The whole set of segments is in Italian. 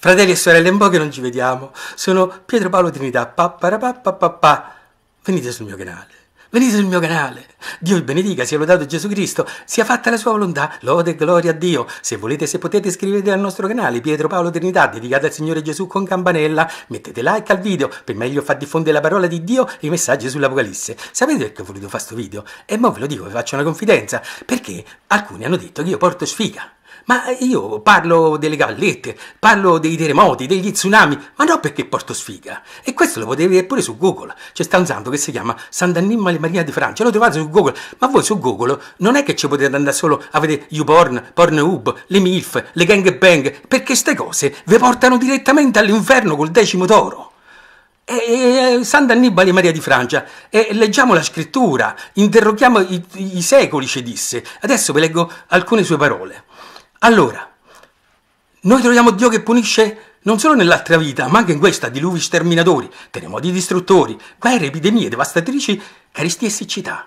Fratelli e sorelle, un po' che non ci vediamo. Sono Pietro Paolo Trinità. Papparapapapapà. Venite sul mio canale. Venite sul mio canale. Dio vi benedica, sia lodato Gesù Cristo, sia fatta la sua volontà, lode e gloria a Dio. Se volete, se potete, iscrivetevi al nostro canale Pietro Paolo Trinità, dedicato al Signore Gesù con campanella. Mettete like al video per meglio far diffondere la parola di Dio e i messaggi sull'Apocalisse. Sapete perché ho voluto fare questo video? E mo ve lo dico, vi faccio una confidenza, perché alcuni hanno detto che io porto sfiga. Ma eh, io parlo delle gallette, parlo dei terremoti, degli tsunami, ma non perché porto sfiga. E questo lo potete vedere pure su Google. C'è sta un santo che si chiama Sant'Annimma di Maria di Francia, lo trovate su Google. Ma voi su Google non è che ci potete andare solo a vedere YouPorn, Pornhub, le MILF, le gangbang, perché queste cose vi portano direttamente all'inferno col decimo d'oro. E, e, eh, Sant'Annibale Maria di Francia, e, leggiamo la scrittura, interroghiamo i, i secoli, ci disse. Adesso vi leggo alcune sue parole. Allora, noi troviamo Dio che punisce non solo nell'altra vita, ma anche in questa, diluvi sterminatori, terremoti distruttori, guerre, epidemie devastatrici, carestie e siccità.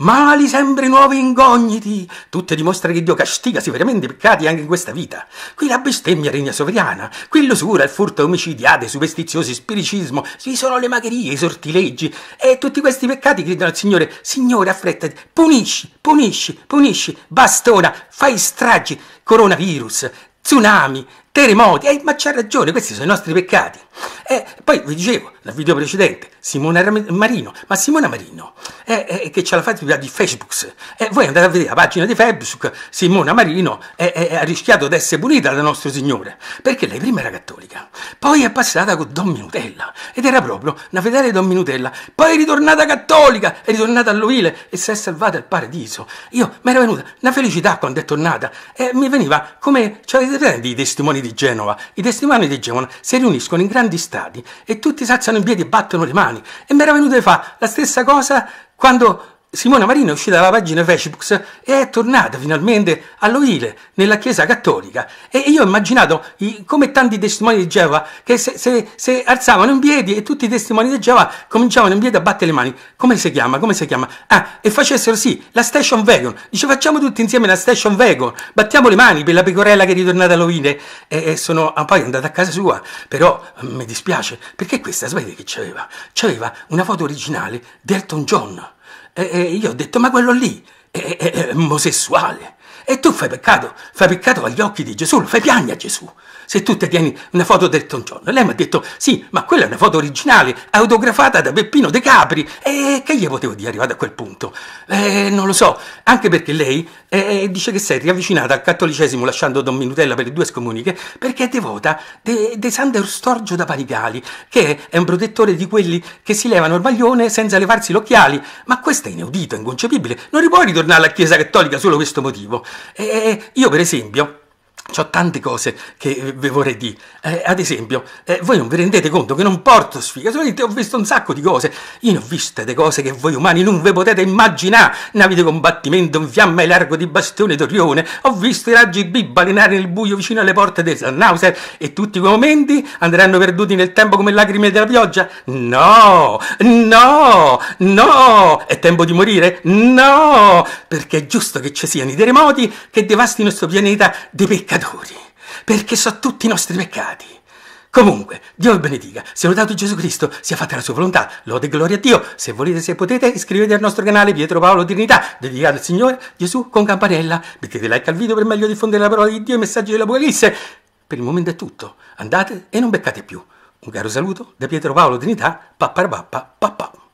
Mali sempre nuovi incogniti, tutte dimostra che Dio castiga severamente i peccati anche in questa vita. Qui la bestemmia regna sovrana, qui l'usura, il furto, omicidiate, superstiziosi, spiricismo, ci sono le magherie, i sortileggi, e tutti questi peccati gridano al Signore, Signore affrettati, punisci, punisci, punisci, bastona, fai stragi, coronavirus, tsunami, terremoti, eh, ma c'ha ragione, questi sono i nostri peccati. Eh, poi vi dicevo, nel video precedente, Simona Marino, ma Simona Marino eh, eh, che ce l'ha fatta di Facebook, E eh, voi andate a vedere la pagina di Facebook, Simona Marino eh, eh, ha rischiato di essere punita da nostro Signore, perché lei prima era cattolica, poi è passata con Don Minutella, ed era proprio una fedele Don Minutella, poi è ritornata cattolica, è ritornata all'ovile e si è salvata il paradiso. Io, mi era venuta una felicità quando è tornata, e mi veniva come, cioè, avete i testimoni di Genova? I testimoni di Genova si riuniscono in grandi stati gradi e tutti si alzano in piedi e battono le mani. E mi era venuto di fare la stessa cosa quando Simona Marino è uscita dalla pagina Facebook e è tornata finalmente all'Oile, nella Chiesa Cattolica. E io ho immaginato, come tanti testimoni di Geova, che se, se, se alzavano in piedi e tutti i testimoni di Geova cominciavano in piedi a battere le mani. Come si chiama? Come si chiama? Ah, e facessero sì, la Station Wagon. Dice, facciamo tutti insieme la Station Wagon. Battiamo le mani per la pecorella che è ritornata all'Oile. E, e sono ah, poi andata a casa sua. Però mm, mi dispiace, perché questa, sapete che c'aveva? C'aveva una foto originale di Elton John. E, eh, e eh, io ho detto, ma quello lì è, è, è omosessuale. E tu fai peccato, fai peccato agli occhi di Gesù, lo fai piangere a Gesù. Se tu ti tieni una foto del Tongiorno, lei mi ha detto, sì, ma quella è una foto originale, autografata da Peppino De Capri. E che gli potevo dire arrivato a quel punto? Eh, non lo so, anche perché lei eh, dice che si è riavvicinata al cattolicesimo lasciando Don Minutella per le due scomuniche, perché è devota di de, de Sandro Storgio da Panigali, che è un protettore di quelli che si levano il maglione senza levarsi gli occhiali. Ma questo è inaudito, inconcepibile. Non puoi ritornare alla Chiesa Cattolica solo per questo motivo. E eh, eh, io per esempio ho tante cose che vi vorrei dire. Eh, ad esempio, eh, voi non vi rendete conto che non porto sfiga, solamente ho visto un sacco di cose. Io ne ho viste delle cose che voi umani non vi potete immaginare. Navi di combattimento in fiamme largo di Bastione d'Orione. Ho visto i raggi B balenare nel buio vicino alle porte del Sannhauser. E tutti quei momenti andranno perduti nel tempo come lacrime della pioggia? No! No! No! È tempo di morire? No! Perché è giusto che ci siano i terremoti che devastino nostro pianeta dei peccati peccatori, perché so tutti i nostri peccati. Comunque, Dio vi benedica, sia lodato Gesù Cristo, sia fatta la sua volontà, lode e gloria a Dio. Se volete, se potete, iscrivetevi al nostro canale Pietro Paolo Trinità, dedicato al Signore Gesù con campanella. Mettete like al video per meglio diffondere la parola di Dio e i messaggi dell'Apocalisse. Per il momento è tutto, andate e non beccate più. Un caro saluto da Pietro Paolo Trinità, papparabappa, pappa.